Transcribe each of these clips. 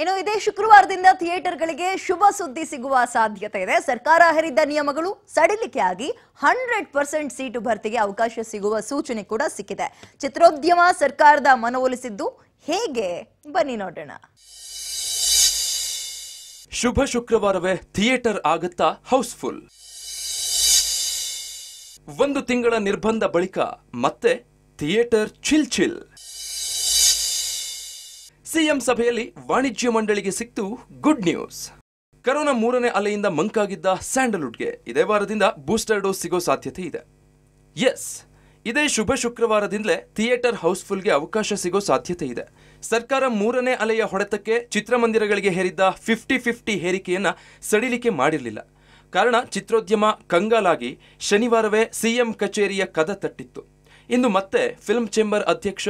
ಇನ್ನು ಇದೇ ಶುಕ್ರವಾರದಿಂದ ಥಿಯೇಟರ್ಗಳಿಗೆ ಶುಭ ಸುದ್ದಿ ಸಿಗುವ ಸಾಧ್ಯತೆ ಇದೆ ಸರ್ಕಾರ ಹೇರಿದ್ದ ನಿಯಮಗಳು ಸಡಿಲಿಕೆ ಆಗಿ ಹಂಡ್ರೆಡ್ ಪರ್ಸೆಂಟ್ ಸೀಟು ಭರ್ತಿಗೆ ಅವಕಾಶ ಸಿಗುವ ಸೂಚನೆ ಕೂಡ ಸಿಕ್ಕಿದೆ ಚಿತ್ರೋದ್ಯಮ ಸರ್ಕಾರದ ಮನವೊಲಿಸಿದ್ದು ಹೇಗೆ ಬನ್ನಿ ನೋಡೋಣ ಶುಭ ಶುಕ್ರವಾರವೇ ಥಿಯೇಟರ್ ಆಗುತ್ತಾ ಹೌಸ್ಫುಲ್ ಒಂದು ತಿಂಗಳ ನಿರ್ಬಂಧ ಬಳಿಕ ಮತ್ತೆ ಥಿಯೇಟರ್ ಚಿಲ್ ಚಿಲ್ ಸಿಎಂ ಸಭೆಯಲ್ಲಿ ವಾಣಿಜ್ಯ ಮಂಡಳಿಗೆ ಸಿಕ್ತು ಗುಡ್ ನ್ಯೂಸ್ ಕರೋನಾ ಮೂರನೇ ಅಲೆಯಿಂದ ಮಂಕಾಗಿದ್ದ ಸ್ಯಾಂಡಲ್ವುಡ್ಗೆ ಇದೇ ವಾರದಿಂದ ಬೂಸ್ಟರ್ ಡೋಸ್ ಸಿಗೋ ಸಾಧ್ಯತೆ ಇದೆ ಎಸ್ ಇದೇ ಶುಭ ಶುಕ್ರವಾರದಿಂದಲೇ ಥಿಯೇಟರ್ ಹೌಸ್ಫುಲ್ಗೆ ಅವಕಾಶ ಸಿಗೋ ಸಾಧ್ಯತೆ ಇದೆ ಸರ್ಕಾರ ಮೂರನೇ ಅಲೆಯ ಹೊಡೆತಕ್ಕೆ ಚಿತ್ರಮಂದಿರಗಳಿಗೆ ಹೇರಿದ್ದ ಫಿಫ್ಟಿ ಫಿಫ್ಟಿ ಹೇರಿಕೆಯನ್ನ ಸಡಿಲಿಕೆ ಮಾಡಿರಲಿಲ್ಲ ಕಾರಣ ಚಿತ್ರೋದ್ಯಮ ಕಂಗಾಲಾಗಿ ಶನಿವಾರವೇ ಸಿಎಂ ಕಚೇರಿಯ ಕದ ತಟ್ಟಿತ್ತು ಇಂದು ಮತ್ತೆ ಫಿಲ್ಮ್ ಚೇಂಬರ್ ಅಧ್ಯಕ್ಷ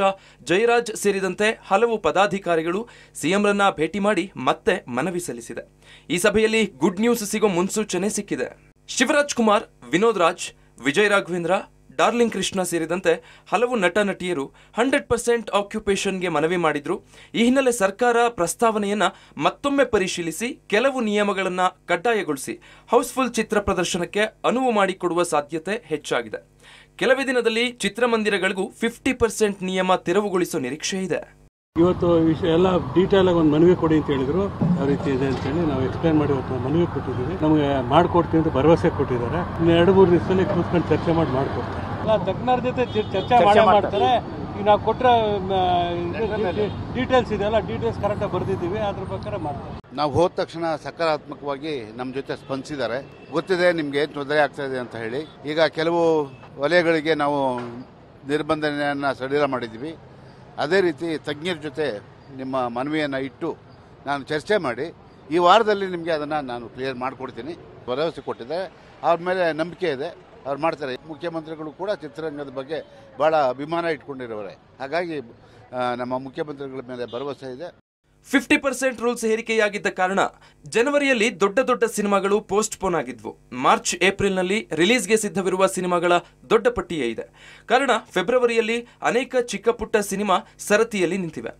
ಜಯರಾಜ್ ಸೇರಿದಂತೆ ಹಲವು ಪದಾಧಿಕಾರಿಗಳು ಸಿಎಂರನ್ನ ಭೇಟಿ ಮಾಡಿ ಮತ್ತೆ ಮನವಿ ಸಲ್ಲಿಸಿದೆ ಈ ಸಭೆಯಲ್ಲಿ ಗುಡ್ ನ್ಯೂಸ್ ಸಿಗೋ ಮುನ್ಸೂಚನೆ ಸಿಕ್ಕಿದೆ ಶಿವರಾಜ್ ಕುಮಾರ್ ವಿನೋದ್ ರಾಜ್ ವಿಜಯ್ ರಾಘವೇಂದ್ರ ಡಾರ್ಲಿಂಗ್ ಕೃಷ್ಣ ಸೇರಿದಂತೆ ಹಲವು ನಟ ನಟಿಯರು ಹಂಡ್ರೆಡ್ ಪರ್ಸೆಂಟ್ ಆಕ್ಯುಪೇಷನ್ಗೆ ಮನವಿ ಮಾಡಿದ್ರು ಈ ಹಿನ್ನೆಲೆ ಸರ್ಕಾರ ಪ್ರಸ್ತಾವನೆಯನ್ನ ಮತ್ತೊಮ್ಮೆ ಪರಿಶೀಲಿಸಿ ಕೆಲವು ನಿಯಮಗಳನ್ನು ಕಡ್ಡಾಯಗೊಳಿಸಿ ಹೌಸ್ಫುಲ್ ಚಿತ್ರ ಪ್ರದರ್ಶನಕ್ಕೆ ಅನುವು ಮಾಡಿಕೊಡುವ ಸಾಧ್ಯತೆ ಹೆಚ್ಚಾಗಿದೆ ಕೆಲವೇ ದಿನದಲ್ಲಿ ಚಿತ್ರಮಂದಿರಗಳಿಗೂ ಫಿಫ್ಟಿ ಪರ್ಸೆಂಟ್ ನಿಯಮ ತೆರವುಗೊಳಿಸೋ ನಿರೀಕ್ಷೆ ಇದೆ ಇವತ್ತು ವಿಷಯ ಎಲ್ಲ ಡೀಟೇಲ್ ಆಗಿ ಒಂದು ಮನವಿ ಕೊಡಿ ಅಂತ ಹೇಳಿದ್ರು ಯಾವ ರೀತಿ ಇದೆ ಅಂತ ಹೇಳಿ ನಾವು ಎಕ್ಸ್ಪ್ಲೈನ್ ಮಾಡಿ ಒಬ್ಬ ಮನವಿ ಕೊಟ್ಟಿದ್ದೀವಿ ನಮಗೆ ಮಾಡ್ಕೊಡ್ತೀವಿ ಅಂತ ಭರವಸೆ ಕೊಟ್ಟಿದ್ದಾರೆ ಇನ್ನು ಎರಡು ಮೂರು ದಿವಸದಲ್ಲಿ ಕೂತ್ಕೊಂಡು ಚರ್ಚೆ ಮಾಡಿ ಮಾಡಿಕೊಡ್ತೀವಿ ತಜ್ಞರ ಜೊತೆ ಚರ್ಚೆ ಮಾಡ್ತಾರೆ ಈಗ ನಾವು ಕೊಟ್ಟರೆ ಡೀಟೇಲ್ಸ್ ಇದೆಯಲ್ಲ ಡೀಟೇಲ್ಸ್ ಕರೆಕ್ಟಾಗಿ ಬರ್ದಿದ್ದೀವಿ ಅದ್ರ ಪ್ರಕಾರ ಮಾಡ್ತಾರೆ ನಾವು ಹೋದ ತಕ್ಷಣ ಸಕಾರಾತ್ಮಕವಾಗಿ ನಮ್ಮ ಜೊತೆ ಸ್ಪಂದಿಸಿದ್ದಾರೆ ಗೊತ್ತಿದೆ ನಿಮ್ಗೆ ಏನು ತೊಂದರೆ ಆಗ್ತಾ ಇದೆ ಅಂತ ಹೇಳಿ ಈಗ ಕೆಲವು ವಲಯಗಳಿಗೆ ನಾವು ನಿರ್ಬಂಧನೆಯನ್ನು ಸಡಿಲ ಮಾಡಿದ್ದೀವಿ ಅದೇ ರೀತಿ ತಜ್ಞರ ಜೊತೆ ನಿಮ್ಮ ಮನವಿಯನ್ನು ಇಟ್ಟು ನಾನು ಚರ್ಚೆ ಮಾಡಿ ಈ ವಾರದಲ್ಲಿ ನಿಮಗೆ ಅದನ್ನು ನಾನು ಕ್ಲಿಯರ್ ಮಾಡಿಕೊಡ್ತೀನಿ ಭರವಸೆ ಕೊಟ್ಟಿದ್ದೆ ಅವ್ರ ಮೇಲೆ ನಂಬಿಕೆ ಇದೆ ಅವ್ರು ಮಾಡ್ತಾರೆ ಮುಖ್ಯಮಂತ್ರಿಗಳು ಕೂಡ ಚಿತ್ರರಂಗದ ಬಗ್ಗೆ ಬಹಳ ಅಭಿಮಾನ ಇಟ್ಕೊಂಡಿರೋರೆ ಹಾಗಾಗಿ ನಮ್ಮ ಮುಖ್ಯಮಂತ್ರಿಗಳ ಮೇಲೆ ಭರವಸೆ ಇದೆ ಫಿಫ್ಟಿ ಪರ್ಸೆಂಟ್ ರೂಲ್ಸ್ ಹೇರಿಕೆಯಾಗಿದ್ದ ಕಾರಣ ಜನವರಿಯಲ್ಲಿ ದೊಡ್ಡ ದೊಡ್ಡ ಸಿನಿಮಾಗಳು ಪೋಸ್ಟ್ ಪೋನ್ ಆಗಿದ್ವು ಮಾರ್ಚ್ ಏಪ್ರಿಲ್ನಲ್ಲಿ ರಿಲೀಸ್ಗೆ ಸಿದ್ಧವಿರುವ ಸಿನಿಮಾಗಳ ದೊಡ್ಡ ಪಟ್ಟಿಯೇ ಇದೆ ಕಾರಣ ಫೆಬ್ರವರಿಯಲ್ಲಿ ಅನೇಕ ಚಿಕ್ಕ ಪುಟ್ಟ ಸಿನಿಮಾ ಸರತಿಯಲ್ಲಿ ನಿಂತಿವೆ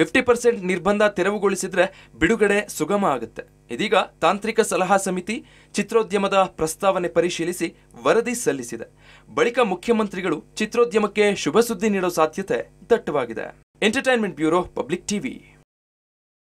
ಫಿಫ್ಟಿ ಪರ್ಸೆಂಟ್ ನಿರ್ಬಂಧ ತೆರವುಗೊಳಿಸಿದ್ರೆ ಬಿಡುಗಡೆ ಸುಗಮ ಆಗುತ್ತೆ ಇದೀಗ ತಾಂತ್ರಿಕ ಸಲಹಾ ಸಮಿತಿ ಚಿತ್ರೋದ್ಯಮದ ಪ್ರಸ್ತಾವನೆ ಪರಿಶೀಲಿಸಿ ವರದಿ ಸಲ್ಲಿಸಿದೆ ಬಳಿಕ ಮುಖ್ಯಮಂತ್ರಿಗಳು ಚಿತ್ರೋದ್ಯಮಕ್ಕೆ ಶುಭ ಸುದ್ದಿ ನೀಡೋ ಸಾಧ್ಯತೆ ದಟ್ಟವಾಗಿದೆ ಎಂಟರ್ಟೈನ್ಮೆಂಟ್ ಬ್ಯೂರೋ ಪಬ್ಲಿಕ್ ಟಿವಿ